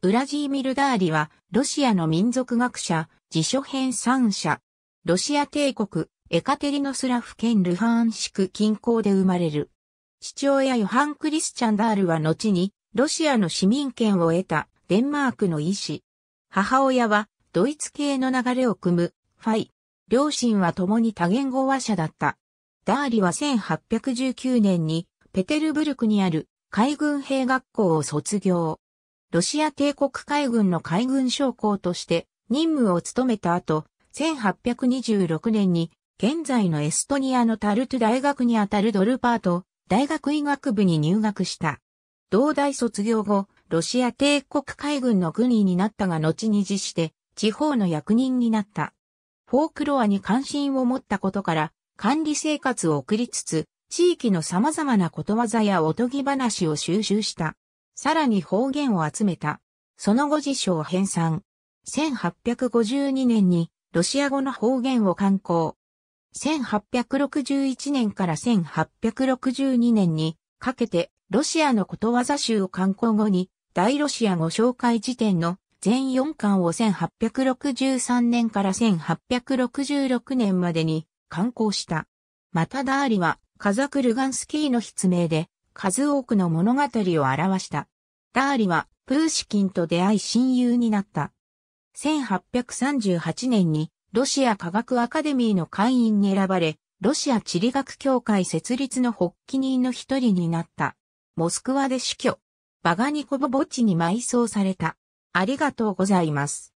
ウラジーミル・ダーリは、ロシアの民族学者、辞書編三者、ロシア帝国、エカテリノスラフ県ルハンシク近郊で生まれる。父親ヨハン・クリスチャン・ダールは後に、ロシアの市民権を得た、デンマークの医師。母親は、ドイツ系の流れを組む、ファイ。両親は共に多言語話者だった。ダーリは1819年に、ペテルブルクにある海軍兵学校を卒業。ロシア帝国海軍の海軍将校として任務を務めた後、1826年に現在のエストニアのタルトゥ大学にあたるドルパート大学医学部に入学した。同大卒業後、ロシア帝国海軍の軍医になったが後に辞して、地方の役人になった。フォークロアに関心を持ったことから、管理生活を送りつつ、地域の様々なことわざやおとぎ話を収集した。さらに方言を集めた。その後辞書を編纂。1852年にロシア語の方言を刊行。1861年から1862年にかけてロシアのことわざ集を刊行後に大ロシア語紹介辞典の全4巻を1863年から1866年までに刊行した。またダーリはカザクルガンスキーの筆名で数多くの物語を表した。ダーリは、プーシキンと出会い親友になった。1838年に、ロシア科学アカデミーの会員に選ばれ、ロシア地理学協会設立の発起人の一人になった。モスクワで死去。バガニコボ墓地に埋葬された。ありがとうございます。